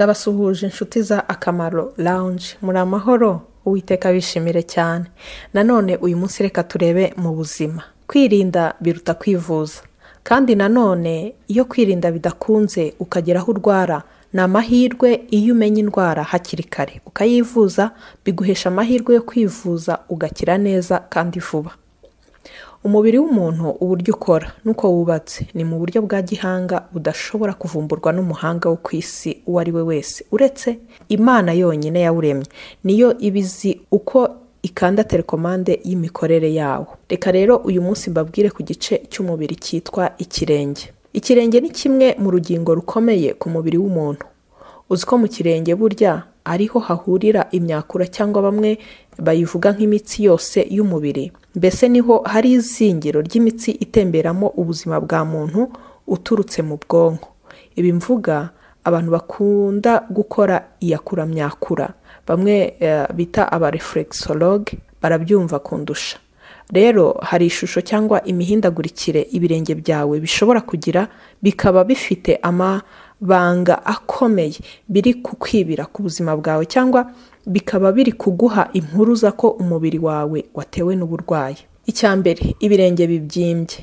ndabasuhuje inshuti za akamaro lounge muri amahoro uwiteka bishimire cyane nanone uyu munsi reka turebe mu buzima kwirinda biruta kwivuza kandi nanone iyo kwirinda bidakunze ukagera aho urwara ni amahirwe iyo umenya indwara hakiri kare ukayivuza biguhesha amahirwe yo kwivuza ugakira neza kandi vuba umubiri w'umuntu uburyo ukora n'uko wubatse ni mu buryo bwa gihanga budashobora kuvumburwa n'umuhanga wo ku isi uwo ari we wese uretse imana yonyine yawuremye niyo iba izi uko ikanda telekomande y'imikorere yawo reka rero uyu munsi mbabwire ku gice cy'umubiri cyitwa ikirenge ikirenge ni kimwe mu rugingo rukomeye ku mubiri w'umuntu uzi ko mu kirenge burya ariho hahurira imyakura cyangwa bamwe bayivuga nk'imitsi yose y'umubiri mbese niho hari izingiro ry'imitsi itemberamo ubuzima bwa muntu uturutse mu bwonko ibi mvuga abantu bakunda gukora iyakuramyakura bamwe eh, bita abarefurekisoroge barabyumva kundusha rero hari ishusho cyangwa imihindagurikire ibirenge byawe bishobora kugira bikaba bifite ama banga akomeye biri kukwibira ku buzima bwawe cyangwa bikaba biri kuguha impuruza ko umubiri wawe watewe n'uburwayi icya mbere ibirenge bibyimbye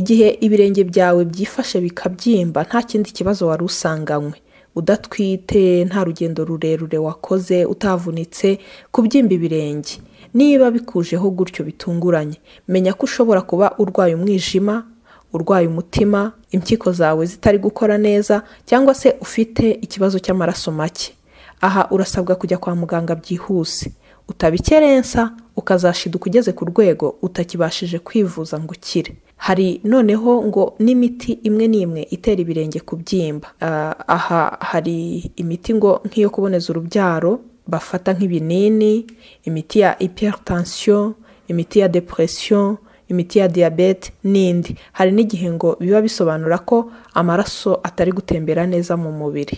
igihe ibirenge byawe byifashe bikabyimba nta kindi kibazo wari usanganywe udatwite nta rugendo rurerure wakoze utavunitse kubyimba ibirenge niba bikujeho gutyo bitunguranye menya ko ushobora kuba urwaye umwijima urwaye umutima impyiko zawe zitari gukora neza cyangwa se ufite ikibazo cy'amaraso make aha urasabwa kujya kwa muganga byihuse utabikerensa ukazashiduka ugeze ku rwego utakibashije kwivuza ngo ukire hari noneho ngo n'imiti imwe n'imwe itera ibirenge kubyimba ah, aha hari imiti ngo nk'iyo kuboneza urubyaro bafata nk'ibinini imiti ya hypertension imiti ya depression imiti ya diyabete n'indi hari n'igihe ngo biba bisobanura ko amaraso atari gutembera neza mu mubiri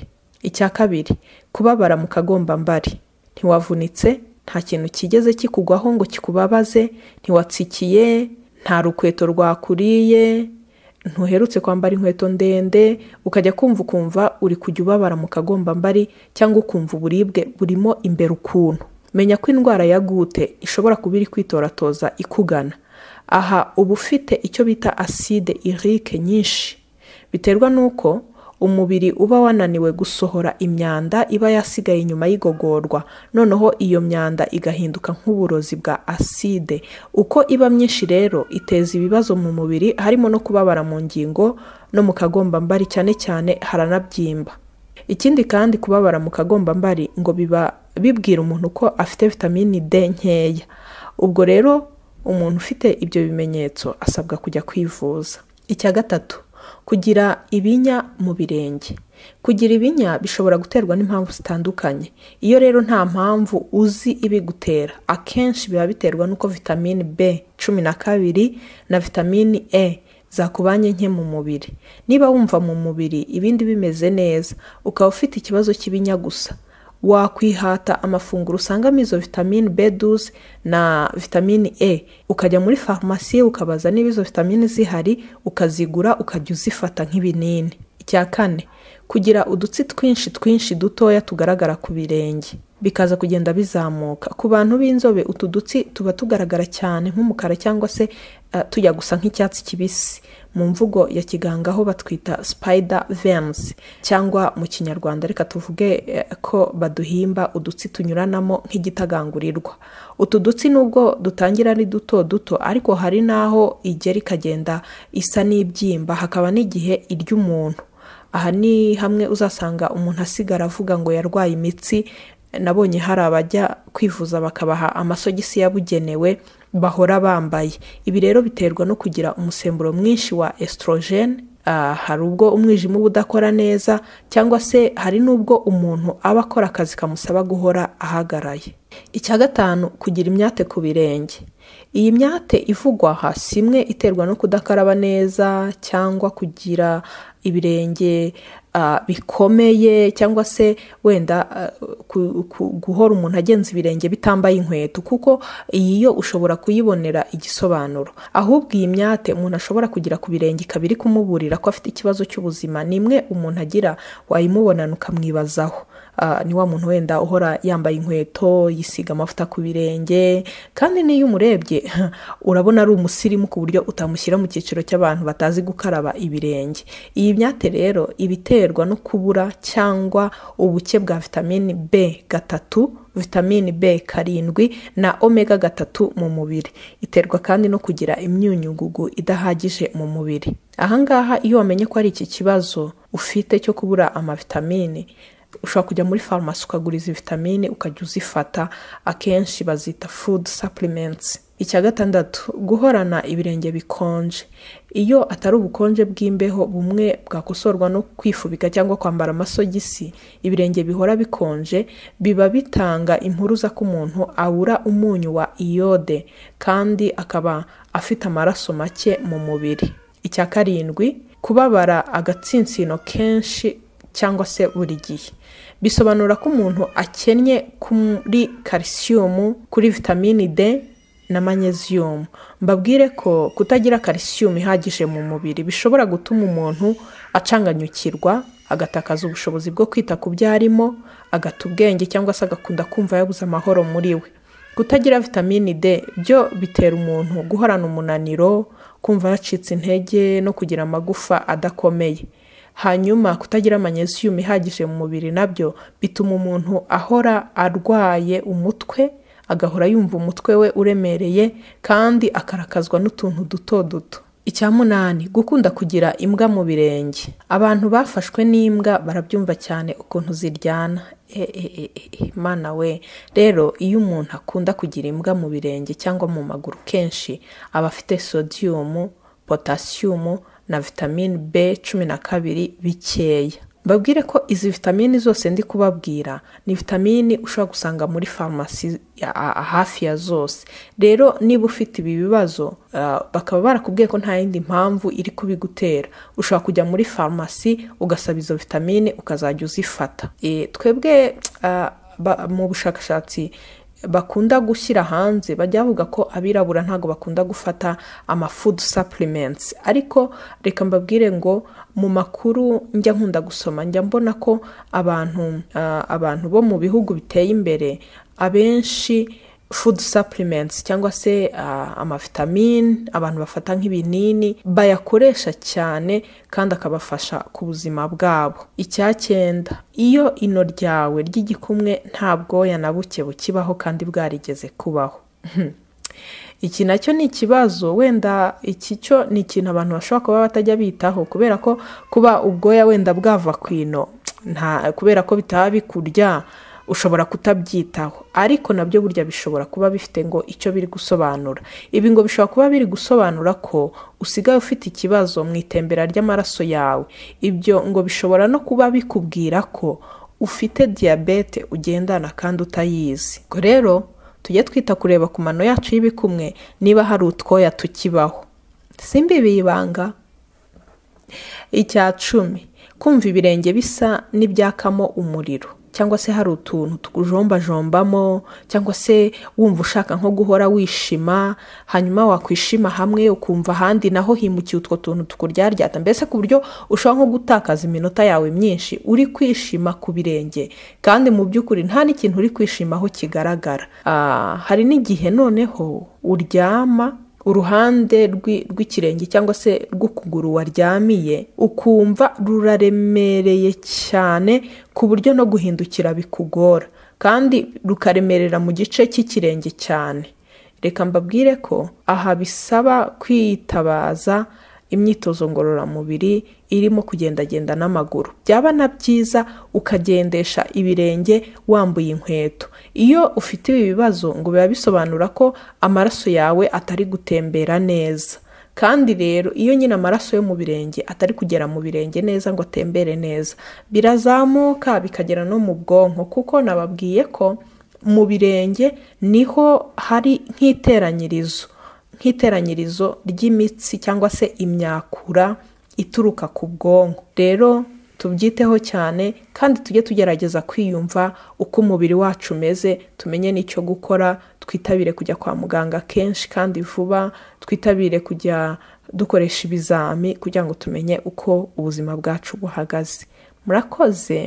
icya kabiri kubabara mu kagombambari ntiwavunitse nta kintu kigeze kikugwaho ngo kikubabaze ntiwatsikiye nta rukweto rwakuriye ntuherutse kwambara inkweto ndende ukajya kumva ukumva uri kujya ubabara mu kagombambari cyangwa ukumva uburibwe burimo imbere ukuntu menya ko indwara ya gute ishobora kuba iri kwitoratoza ikugana aha uba ufite icyo bita acide irike nyinshi biterwa n'uko umubiri uba wananiwe gusohora imyanda iba yasigaye inyuma y'igogorwa noneho iyo myanda igahinduka nk'uburozi bwa acide uko iba myinshi rero iteza ibibazo mu mubiri harimo no kubabara mu ngingo no mu kagombambari cyane cyane haranabyimba ikindi kandi kubabara mu kagombambari ngo biba bibwira umuntu ko afite vitamini d nkeya ubwo rero umuntu ufite ibyo bimenyetso asabwa kujya kwivuza icya gatatu kugira ibinya mu birenge kugira ibinya bishobora guterwa n'impamvu zitandukanye iyo rero nta mpamvu uzi ibigutera akenshi biba biterwa n'uko vitamini b cumi na kabiri na vitamini e zakubanye nke mu mubiri niba wumva mu mubiri ibindi bimeze neza ukaba ufite ikibazo cy'ibinya gusa wakwihata amafunguro usangamo izo vitamine beduze na vitamine e ukajya muri farumasi ukabaza niba izo vitamine zihari ukazigura ukajya uzifata nk'ibinini icya kane kugira udutsi twinshi twinshi dutoya tugaragara ku birenge bikaza kugenda bizamuka ku bantu b'inzobe utu dutsi tuba tugaragara cyane nk'umukara cyangwa se eh, tujya gusa nk'icyatsi kibisi mu mvugo ya kiganga aho batwita spider veins cyangwa mu kinyarwanda reka tuvuge eh, ko baduhimba udutsi tunyuranamo nk'igitagangurirwa utu dutsi nubwo dutangira ari duto duto ariko hari n'aho igera ikagenda isa n'ibyimba hakaba n'igihe irya umuntu aha ni hamwe uzasanga umuntu asigara avuga ngo yarwaye imitsi nabonye hari abajya kwivuza bakabaha amasogisi yabugenewe bahora bambaye ibi rero biterwa no kugira umusemburo mwinshi wa esitorogene ah, hari ubwo umwijima uba udakora neza cyangwa se hari n'ubwo umuntu aba akora akazi kamusaba guhora ahagaraye icya gatanu kugira imyate ku birenge iyi myate ivugwa aha si imwe iterwa no kudakaraba neza cyangwa kugira ibirenge bikomeye cyangwa se wenda guhora umuntu agenza ibirenge bitambaye inkweto kuko iyo ushobora kuyibonera igisobanuro ahubwo iyi myate umuntu ashobora kugira ku birenge ikaba iri kumuburira ko afite ikibazo cy'ubuzima ni imwe umuntu agira wayimubonana ukamwibazaho Ah, ni wa muntu wenda uhora yambaye inkweto yisiga amavuta ku birenge kandi n'iyo umurebye urabona ari umusirimu ku buryo utamushyira mu cyiciro cy'abantu batazi gukaraba ibirenge iyi myate rero ibiterwa no kubura cyangwa ubuke bwa vitamini b gatatu vitamini b karindwi na omega gatatu mu mubiri iterwa kandi no kugira imyunyungugu idahagije mu mubiri ahangaha iyo wamenye ko ari iki kibazo ufite cyo kubura amavitamini ushobora kujya muri farumasi ukagura izi vitamine ukajya uzifata akenshi bazita food supplements icya gatandatu guhorana ibirenge bikonje iyo atari ubukonje bw'imbeho bumwe bwakosorwa no kwifubika cyangwa kwambara amasogisi ibirenge bihora bikonje biba bitanga impuruza ko umuntu abura umunyu wa iyode kandi akaba afite amaraso make mu mubiri icya karindwi kubabara agatsinsino kenshi cyangwa se buri gihe bisobanura ko umuntu akennye kuri kalisiyumu kuri vitamini d na manyeziyumu mbabwire ko kutagira kalisiyumu ihagije mu mubiri bishobora gutuma umuntu acanganyukirwa agatakaza ubushobozi bwo kwita ku byo arimo agata ubwenge cyangwa se agakunda kumva yabuze amahoro muri we kutagira vitamini d byo bitera umuntu guhorana umunaniro kumva yacitse intege no kugira amagufa adakomeye hanyuma kutagira magnesium ihagije mu mubiri nabyo bituma umuntu ahora arwaye umutwe agahora yumva umutwe we uremereye kandi akarakazwa n'utuntu duto duto icyamunani gukunda kugira imbwa mu birenge abantu bafashwe n'imbwa barabyumva cyane ukuntu ziryana e, e, e, mana we rero iyo umuntu akunda kugira imbwa mu birenge cyangwa mu maguru kenshi aba afite sodiyumu potasiyumu na vitamine b cumi na kabiri bikeya mbabwire ko izi vitamini zose ndi kubabwira ni vitamini ushobora gusanga muri farumasi hafi ya zose rero niba ufite ibi bibazo bakaba barakubwiye ko nta yindi mpamvu iri kubigutera ushobora kujya muri farumasi ugasaba izo vitamine ukazajya uzifata e, twebwe mu bushakashatsi bakunda gushyira hanze bajya bavuga ko abirabura ntabwo bakunda gufata ama food supplements ariko reka mbabwire ngo mu makuru njya nkunda gusoma njya mbona ko abantu ah, abantu bo mu bihugu biteye imbere abenshi fudu sapulimentsi cyangwa se ah, amavitamini abantu bafata nk'ibinini bayakoresha cyane kandi akabafasha ku buzima bwabo icyakenda iyo ino ryawe ry'igikumwe nta bwoya na buke bukibaho kandi bwarigeze kubaho iki nacyo ni ikibazo wenda iki cyo ni ikintu abantu bashobora kuba batajya bitaho kubera ko kuba ubwoya wenda bwava ku ino kubera ko bitaba bikurya ushobora kutabyitaho ariko nabyo burya bishobora kuba bifite ngo icyo biri gusobanura ibi ngo bishobora kuba biri gusobanura ko usigaye ufite ikibazo mu itembera ry'amaraso yawe ibyo ngo bishobora no kuba bikubwira ko ufite diyabete ugendana kandi utayizi ngo rero tujye twita kureba ku mano yacu y'ibikumwe niba hari utwoya tukibaho simba ibi ibanga icya cumi kumva ibirenge bisa n'ibyakamo umuriro cyangwa se hari utuntu tujombajombamo cyangwa se wumva ushaka nko guhora wishima hanyuma wakwishima hamwe ukumva ahandi naho himukiye utwo tuntu tukuryaryata mbese ku buryo ushobora nko gutakaza iminota yawe myinshi uri kwishima ku birenge kandi mu by'ukuri nta n'ikintu uri kwishimaho kigaragara ah, hari n'igihe noneho uryama uruhande rw'ikirenge cyangwa se rw'ukuguru waryamiye ukumva ruraremereye cyane ku buryo no guhindukira bikugora kandi rukaremerera mu gice cy'ikirenge cyane reka mbabwire ko aha bisaba kwitabaza imyitozo ngororamubiri irimo kugendagenda n'amaguru byaba na byiza ukagendesha ibirenge wambuye inkweto iyo ufite ibi bibazo ngo biba bisobanura ko amaraso yawe atari gutembera neza kandi rero iyo nyine amaraso yo mu birenge atari kugera mu birenge neza ngo atembere neza birazamuka bikagera no mu bwonko kuko nababwiye ko mu birenge niho hari nk'iteranyirizo nk'iteranyirizo ry'imitsi cyangwa se imyakura ituruka ku bwonko rero tubyiteho cyane kandi tujye tugerageza kwiyumva uko umubiri wacu umeze tumenye n'icyo gukora twitabire kujya kwa muganga kenshi kandi vuba twitabire kujya dukoresha ibizami kugira ngo tumenye uko ubuzima bwacu buhagaze murakoze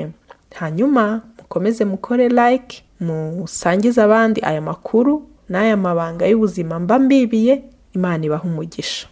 hanyuma mukomeze mukore like musangize abandi aya makuru n'aya mabanga y'ubuzima mba mbibiye imana ibaha umugisha